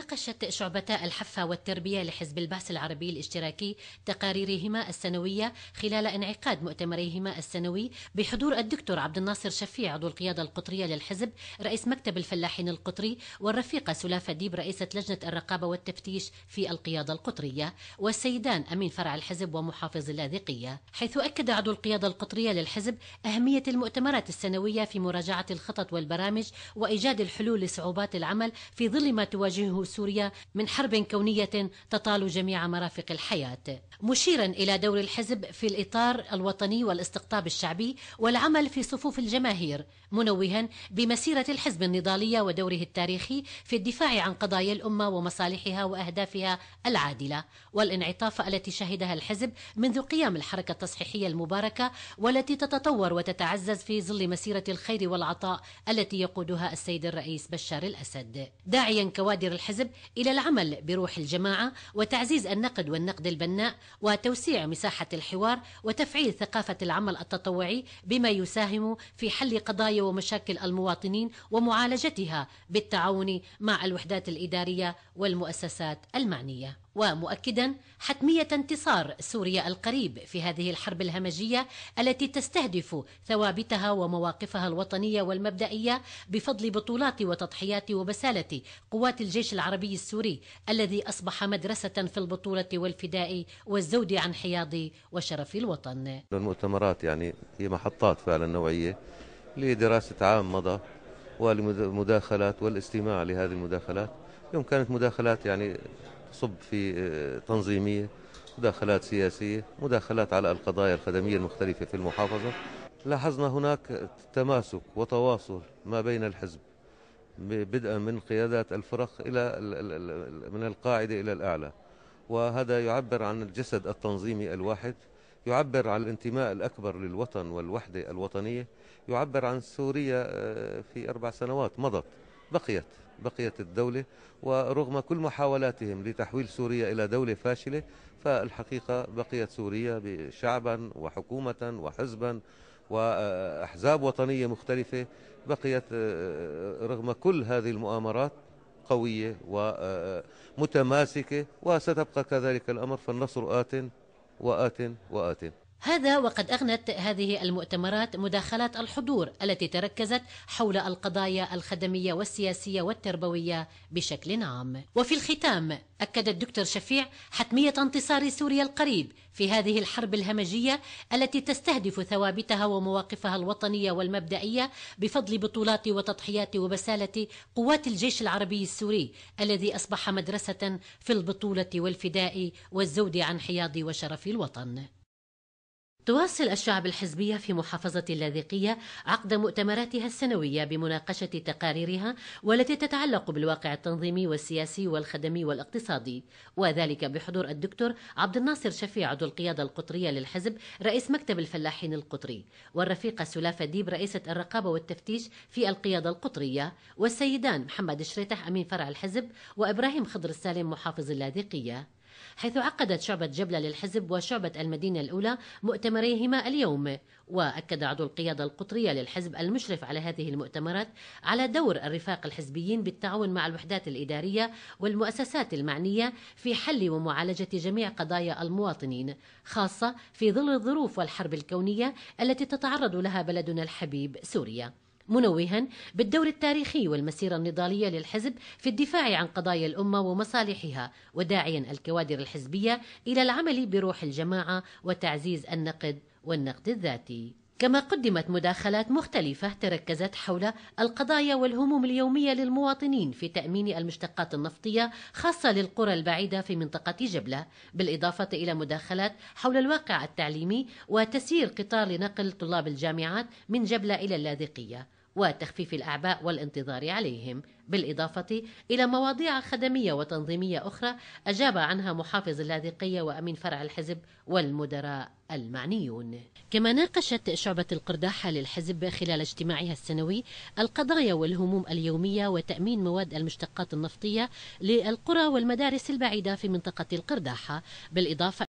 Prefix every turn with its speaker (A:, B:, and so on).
A: ناقشت شعبتا الحفة والتربية لحزب البعث العربي الاشتراكي تقاريرهما السنوية خلال انعقاد مؤتمريهما السنوي بحضور الدكتور عبد الناصر شفيع عضو القيادة القطرية للحزب رئيس مكتب الفلاحين القطري والرفيقة سلافة ديب رئيسة لجنة الرقابة والتفتيش في القيادة القطرية والسيدان أمين فرع الحزب ومحافظ اللاذقية حيث أكد عضو القيادة القطرية للحزب أهمية المؤتمرات السنوية في مراجعة الخطط والبرامج وإيجاد الحلول لصعوبات العمل في ظل ما تواجهه سوريا من حرب كونية تطال جميع مرافق الحياة مشيرا إلى دور الحزب في الإطار الوطني والاستقطاب الشعبي والعمل في صفوف الجماهير منوها بمسيرة الحزب النضالية ودوره التاريخي في الدفاع عن قضايا الأمة ومصالحها وأهدافها العادلة والانعطاف التي شهدها الحزب منذ قيام الحركة التصحيحية المباركة والتي تتطور وتتعزز في ظل مسيرة الخير والعطاء التي يقودها السيد الرئيس بشار الأسد داعيا كوادر الحزب الحزب إلى العمل بروح الجماعة وتعزيز النقد والنقد البناء وتوسيع مساحة الحوار وتفعيل ثقافة العمل التطوعي بما يساهم في حل قضايا ومشاكل المواطنين ومعالجتها بالتعاون مع الوحدات الإدارية والمؤسسات المعنية ومؤكدا حتمية انتصار سوريا القريب في هذه الحرب الهمجية التي تستهدف ثوابتها ومواقفها الوطنية والمبدئية بفضل بطولات وتضحيات وبسالة قوات الجيش العربي السوري الذي أصبح مدرسة في البطولة والفداء والزود عن حياض وشرف الوطن
B: المؤتمرات يعني هي محطات فعلا نوعية لدراسة عام مضى والمداخلات والاستماع لهذه المداخلات يوم كانت مداخلات يعني تصب في آه، تنظيمية مداخلات سياسية مداخلات على القضايا الخدمية المختلفة في المحافظة لاحظنا هناك تماسك وتواصل ما بين الحزب بدءا من قيادات الفرق إلى من القاعدة إلى الأعلى وهذا يعبر عن الجسد التنظيمي الواحد يعبر عن الانتماء الأكبر للوطن والوحدة الوطنية يعبر عن سوريا آه، في أربع سنوات مضت بقيت بقيت الدولة ورغم كل محاولاتهم لتحويل سوريا إلى دولة فاشلة فالحقيقة بقيت سوريا شعبا وحكومة وحزبا وأحزاب وطنية مختلفة بقيت آه، آه، رغم كل هذه المؤامرات قوية ومتماسكة وستبقى كذلك الأمر فالنصر آت وآت وآت
A: هذا وقد أغنت هذه المؤتمرات مداخلات الحضور التي تركزت حول القضايا الخدمية والسياسية والتربوية بشكل عام وفي الختام أكد الدكتور شفيع حتمية انتصار سوريا القريب في هذه الحرب الهمجية التي تستهدف ثوابتها ومواقفها الوطنية والمبدئية بفضل بطولات وتضحيات وبسالة قوات الجيش العربي السوري الذي أصبح مدرسة في البطولة والفداء والزود عن حياض وشرف الوطن تواصل الشعب الحزبية في محافظة اللاذقية عقد مؤتمراتها السنوية بمناقشة تقاريرها والتي تتعلق بالواقع التنظيمي والسياسي والخدمي والاقتصادي وذلك بحضور الدكتور عبد الناصر شفيع عضو القيادة القطرية للحزب رئيس مكتب الفلاحين القطري والرفيقة سلافة ديب رئيسة الرقابة والتفتيش في القيادة القطرية والسيدان محمد الشريتح أمين فرع الحزب وإبراهيم خضر السالم محافظ اللاذقية حيث عقدت شعبة جبلة للحزب وشعبة المدينة الأولى مؤتمريهما اليوم وأكد عضو القيادة القطرية للحزب المشرف على هذه المؤتمرات على دور الرفاق الحزبيين بالتعاون مع الوحدات الإدارية والمؤسسات المعنية في حل ومعالجة جميع قضايا المواطنين خاصة في ظل الظروف والحرب الكونية التي تتعرض لها بلدنا الحبيب سوريا منوها بالدور التاريخي والمسيرة النضالية للحزب في الدفاع عن قضايا الأمة ومصالحها وداعيا الكوادر الحزبية إلى العمل بروح الجماعة وتعزيز النقد والنقد الذاتي كما قدمت مداخلات مختلفة تركزت حول القضايا والهموم اليومية للمواطنين في تأمين المشتقات النفطية خاصة للقرى البعيدة في منطقة جبلة، بالإضافة إلى مداخلات حول الواقع التعليمي وتسيير قطار لنقل طلاب الجامعات من جبلة إلى اللاذقية. وتخفيف الأعباء والانتظار عليهم بالإضافة إلى مواضيع خدمية وتنظيمية أخرى أجاب عنها محافظ اللاذقية وأمين فرع الحزب والمدراء المعنيون كما ناقشت شعبة القرداحة للحزب خلال اجتماعها السنوي القضايا والهموم اليومية وتأمين مواد المشتقات النفطية للقرى والمدارس البعيدة في منطقة القرداحة بالإضافة